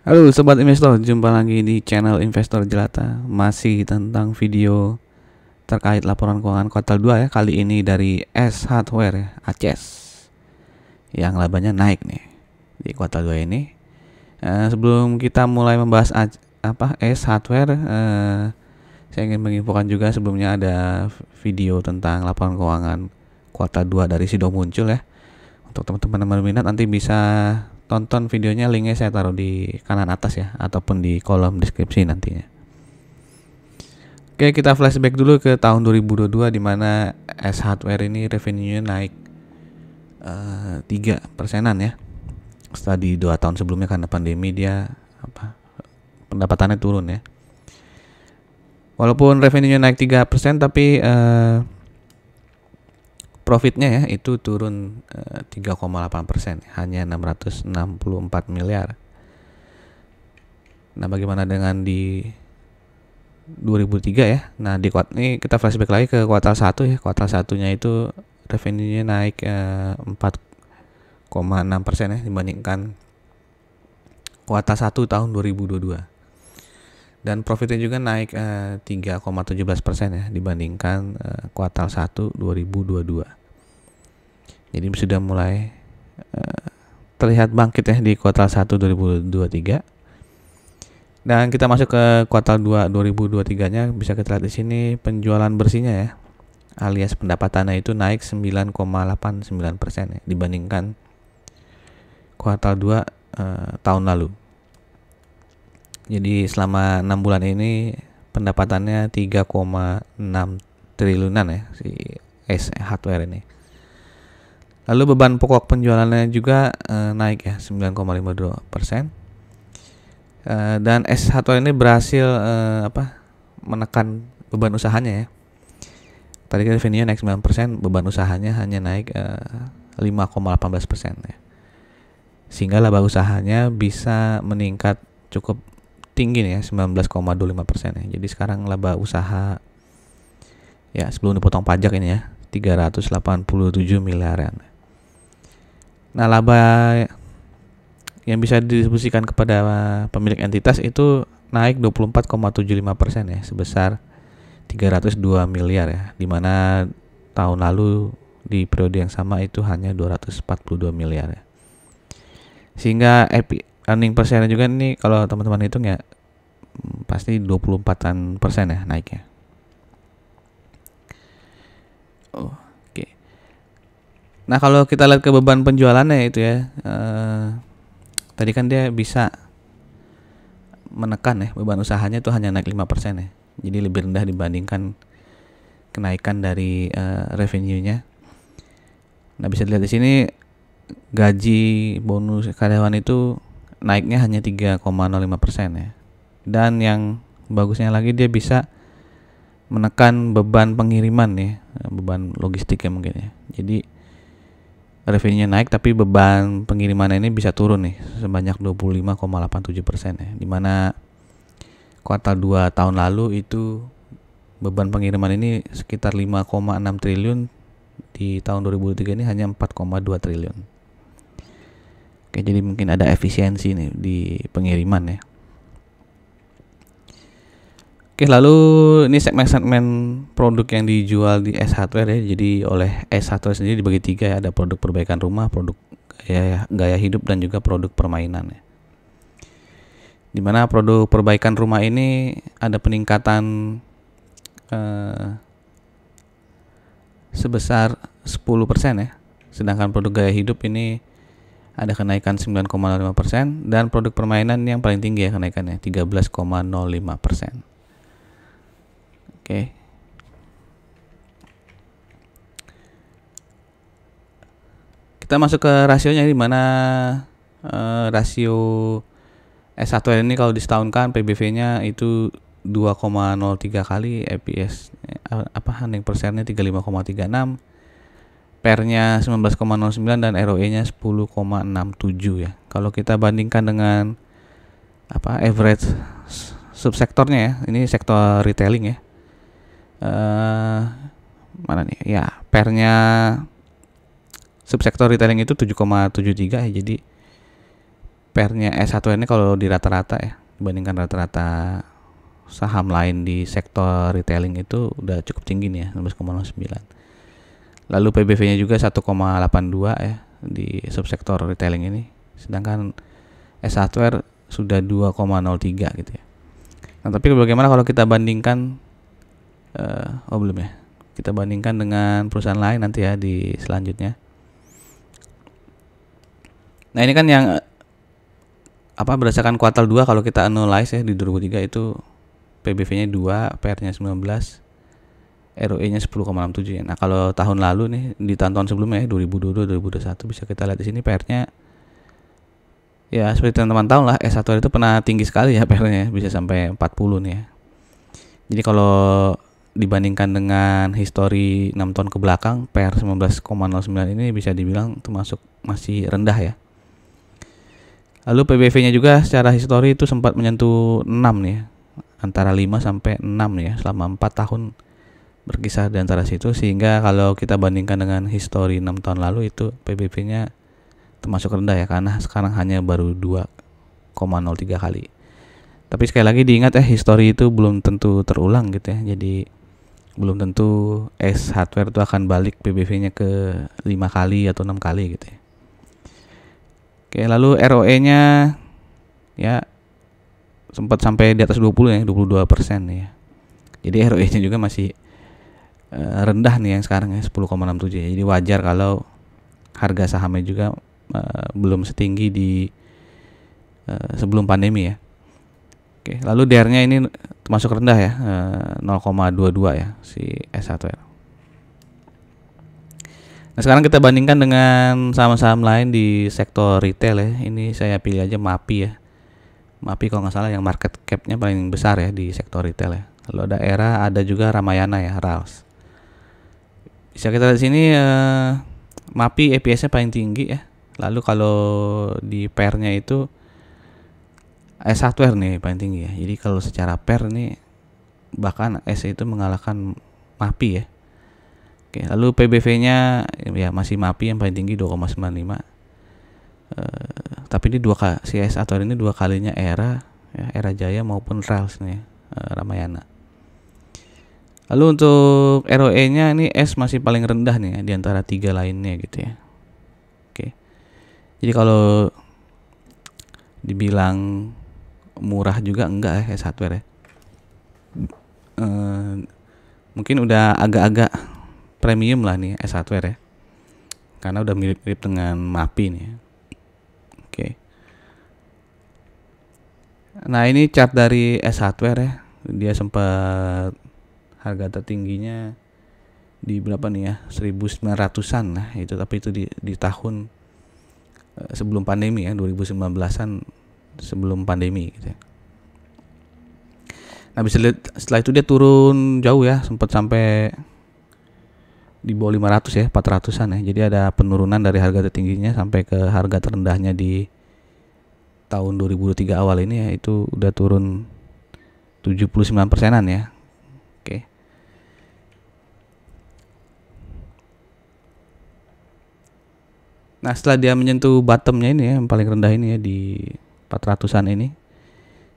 Halo Sobat Investor, jumpa lagi di channel Investor Jelata Masih tentang video terkait laporan keuangan kuartal 2 ya Kali ini dari S Hardware ya, ACS Yang labanya naik nih di kuartal 2 ini eh, Sebelum kita mulai membahas A apa S Hardware eh, Saya ingin menginfokan juga sebelumnya ada video tentang laporan keuangan kuartal 2 dari Sido Muncul ya Untuk teman-teman yang berminat nanti bisa tonton videonya linknya saya taruh di kanan atas ya ataupun di kolom deskripsi nantinya Oke kita flashback dulu ke tahun 2022 di mana S Hardware ini revenue naik eh, tiga uh, persenan ya setelah di dua tahun sebelumnya karena pandemi dia apa pendapatannya turun ya walaupun revenue-nya naik persen tapi uh, profitnya ya itu turun 3,8 eh, persen hanya 664 miliar. Nah bagaimana dengan di 2003 ya? Nah di kuat ini kita flashback lagi ke kuartal satu ya. Kuartal satunya itu revenue-nya naik 4,6 eh, persen ya dibandingkan kuartal 1 tahun 2022 dan profitnya juga naik eh, 3,17 persen ya dibandingkan eh, kuartal 1 2022. Jadi sudah mulai uh, terlihat bangkit ya di kuartal 1 2023. Dan kita masuk ke kuartal 2 2023-nya bisa kita lihat di sini penjualan bersihnya ya alias pendapatannya itu naik 9,89% ya, dibandingkan kuartal 2 uh, eh, tahun lalu. Jadi selama enam bulan ini pendapatannya 3,6 triliunan ya si S hardware ini. Lalu beban pokok penjualannya juga e, naik ya 9,52 persen. E, dan S1 ini berhasil e, apa menekan beban usahanya ya. Tadi kan revenue naik 9 persen, beban usahanya hanya naik e, 5,18 persen ya. Sehingga laba usahanya bisa meningkat cukup tinggi nih ya 19,25 persen ya. Jadi sekarang laba usaha ya sebelum dipotong pajak ini ya 387 miliaran. Nah, laba yang bisa didistribusikan kepada eh, pemilik entitas itu naik 24,75% ya sebesar 302 miliar ya di mana tahun lalu di periode yang sama itu hanya 242 miliar ya sehingga EPI earning per juga ini kalau teman-teman hitung ya hmm, pasti 24-an persen ya naiknya oh. Nah kalau kita lihat ke beban penjualannya itu ya, eh, tadi kan dia bisa menekan ya beban usahanya itu hanya naik 5% ya. Jadi lebih rendah dibandingkan kenaikan dari eh, revenue-nya. Nah bisa dilihat di sini gaji bonus karyawan itu naiknya hanya 3,05% ya. Dan yang bagusnya lagi dia bisa menekan beban pengiriman ya, beban logistik ya mungkin ya. Jadi revenue-nya naik tapi beban pengiriman ini bisa turun nih sebanyak 25,87 persen ya dimana kuartal 2 tahun lalu itu beban pengiriman ini sekitar 5,6 triliun di tahun 2003 ini hanya 4,2 triliun oke jadi mungkin ada efisiensi nih di pengiriman ya Oke, lalu ini segmen-segmen produk yang dijual di S Hardware ya. Jadi oleh S Hardware sendiri dibagi tiga ya, ada produk perbaikan rumah, produk gaya, gaya hidup dan juga produk permainan ya. Dimana produk perbaikan rumah ini ada peningkatan eh, sebesar 10% ya. Sedangkan produk gaya hidup ini ada kenaikan persen dan produk permainan yang paling tinggi ya kenaikannya 13,05% okay. kita masuk ke rasionya di mana uh, rasio S1 ini kalau disetahunkan PBV-nya itu 2,03 kali EPS eh, apa handling persennya 35,36 pernya 19,09 dan ROE-nya 10,67 ya. Kalau kita bandingkan dengan apa average subsektornya ya, ini sektor retailing ya uh, mana nih ya pernya subsektor retailing itu 7,73 ya jadi pernya S1 ini kalau di rata-rata ya dibandingkan rata-rata saham lain di sektor retailing itu udah cukup tinggi nih ya 16,09 lalu PBV nya juga 1,82 ya di subsektor retailing ini sedangkan S 1 sudah 2,03 gitu ya nah tapi bagaimana kalau kita bandingkan uh, oh belum ya kita bandingkan dengan perusahaan lain nanti ya di selanjutnya nah ini kan yang eh, apa berdasarkan kuartal 2 kalau kita analyze ya di 2003 itu PBV-nya 2, PR-nya 19, ROE-nya 10,67 ya. Nah, kalau tahun lalu nih di tahun-tahun sebelumnya ya 2022 2021 bisa kita lihat di sini PR-nya ya seperti teman-teman tahu lah S1 itu pernah tinggi sekali ya PR-nya bisa sampai 40 nih ya. Jadi kalau dibandingkan dengan histori 6 tahun ke belakang PR 19,09 ini bisa dibilang termasuk masih rendah ya. Lalu PBV-nya juga secara histori itu sempat menyentuh 6 nih ya. Antara 5 sampai 6 ya selama 4 tahun berkisar di antara situ sehingga kalau kita bandingkan dengan histori 6 tahun lalu itu PBV-nya termasuk rendah ya karena sekarang hanya baru 2,03 kali. Tapi sekali lagi diingat ya histori itu belum tentu terulang gitu ya. Jadi belum tentu S hardware itu akan balik PBV-nya ke 5 kali atau 6 kali gitu ya. Oke, lalu ROE-nya ya sempat sampai di atas 20 ya, 22 persen ya. Jadi ROE-nya juga masih uh, rendah nih yang sekarang ya 10,67 ya. Jadi wajar kalau harga sahamnya juga uh, belum setinggi di uh, sebelum pandemi ya. Oke, lalu DR-nya ini termasuk rendah ya, 0,22 eh, ya si S1R. Nah, sekarang kita bandingkan dengan saham-saham lain di sektor retail ya. Ini saya pilih aja MAPI ya. MAPI kalau nggak salah yang market cap-nya paling besar ya di sektor retail ya. Lalu ada ERA, ada juga Ramayana ya, RALS. Bisa kita lihat di sini eh, MAPI EPS-nya paling tinggi ya. Lalu kalau di pair-nya itu S eh, software nih paling tinggi ya. Jadi kalau secara per nih bahkan S itu mengalahkan MAPI ya. Oke, lalu PBV-nya ya masih MAPI yang paling tinggi 2,95. Uh, eh, tapi ini dua kali si S R ini dua kalinya era ya, era Jaya maupun Rails nih uh, Ramayana. Lalu untuk ROE-nya ini S masih paling rendah nih ya, di antara tiga lainnya gitu ya. Oke. Jadi kalau dibilang murah juga enggak ya hardware ya uh, mungkin udah agak-agak premium lah nih eh, S hardware ya karena udah mirip-mirip dengan MAPI nih ya. oke nah ini chart dari eh, S hardware ya dia sempat harga tertingginya di berapa nih ya 1900-an lah itu tapi itu di, di tahun sebelum pandemi ya 2019-an sebelum pandemi gitu ya. Nah bisa lihat setelah itu dia turun jauh ya sempat sampai di bawah 500 ya 400an ya jadi ada penurunan dari harga tertingginya sampai ke harga terendahnya di tahun 2023 awal ini ya itu udah turun 79 persenan ya oke nah setelah dia menyentuh bottomnya ini ya yang paling rendah ini ya di 400-an ini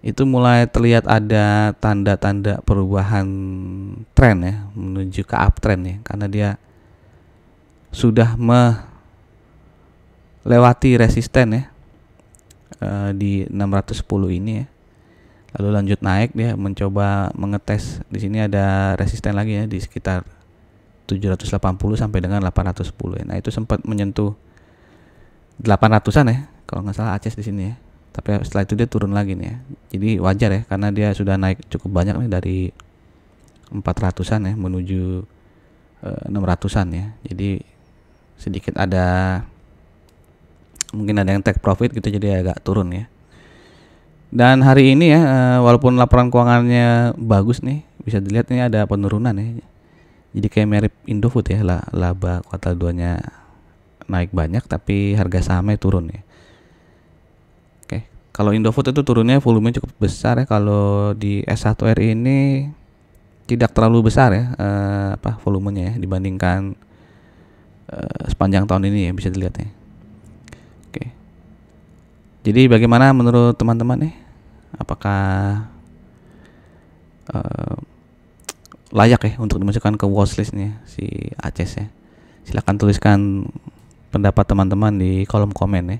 itu mulai terlihat ada tanda-tanda perubahan tren ya menuju ke uptrend ya karena dia sudah melewati resisten ya eh, di 610 ini ya. Lalu lanjut naik dia mencoba mengetes di sini ada resisten lagi ya di sekitar 780 sampai dengan 810 ya. Nah, itu sempat menyentuh 800-an ya kalau nggak salah Aceh di sini ya tapi setelah itu dia turun lagi nih ya jadi wajar ya karena dia sudah naik cukup banyak nih dari 400-an ya menuju uh, eh, 600-an ya jadi sedikit ada mungkin ada yang take profit gitu jadi agak turun ya dan hari ini ya eh, walaupun laporan keuangannya bagus nih bisa dilihat ini ada penurunan ya jadi kayak mirip Indofood ya laba kuartal 2 nya naik banyak tapi harga sahamnya turun ya kalau Indofood itu turunnya volumenya cukup besar ya. Kalau di S1R ini tidak terlalu besar ya eh, apa volumenya ya dibandingkan eh, sepanjang tahun ini ya bisa dilihat ya. Oke. Jadi bagaimana menurut teman-teman nih? Apakah eh, layak ya untuk dimasukkan ke watchlist nih si Aces ya? Silahkan tuliskan pendapat teman-teman di kolom komen ya.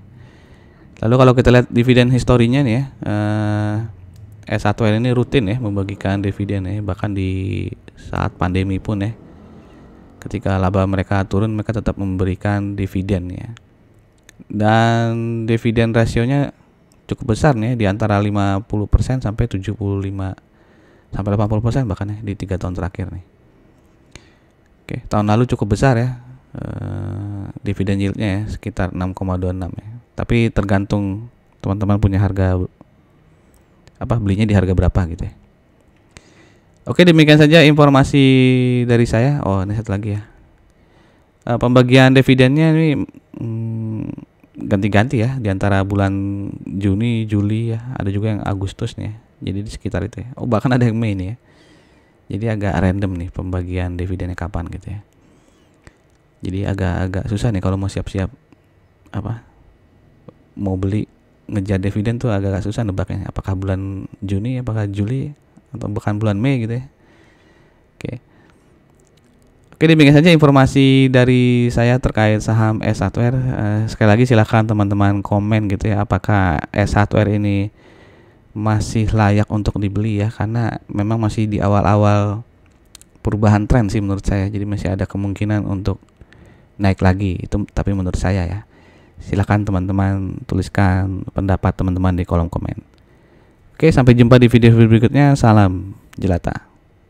Lalu kalau kita lihat dividen historinya nih ya, eh, S1N ini rutin ya membagikan dividen ya, bahkan di saat pandemi pun ya. Ketika laba mereka turun, mereka tetap memberikan dividen ya. Dan dividen rasionya cukup besar nih ya, di antara 50% sampai 75 sampai 80% bahkan ya di tiga tahun terakhir nih. Oke, tahun lalu cukup besar ya. Eh, dividen yieldnya ya, sekitar 6,26 ya tapi tergantung teman-teman punya harga apa belinya di harga berapa gitu ya. Oke demikian saja informasi dari saya. Oh ini satu lagi ya. E, pembagian dividennya ini ganti hmm, ganti-ganti ya di antara bulan Juni, Juli ya. Ada juga yang Agustus nih. Ya. Jadi di sekitar itu ya. Oh bahkan ada yang Mei nih ya. Jadi agak random nih pembagian dividennya kapan gitu ya. Jadi agak-agak susah nih kalau mau siap-siap apa mau beli ngejar dividen tuh agak, agak susah nebaknya apakah bulan Juni apakah Juli atau bahkan bulan Mei gitu ya oke oke demikian saja informasi dari saya terkait saham s Hardware. r eh, sekali lagi silahkan teman-teman komen gitu ya apakah s Hardware ini masih layak untuk dibeli ya karena memang masih di awal-awal perubahan tren sih menurut saya jadi masih ada kemungkinan untuk naik lagi itu tapi menurut saya ya Silahkan teman-teman tuliskan pendapat teman-teman di kolom komen. Oke, sampai jumpa di video berikutnya. Salam jelata.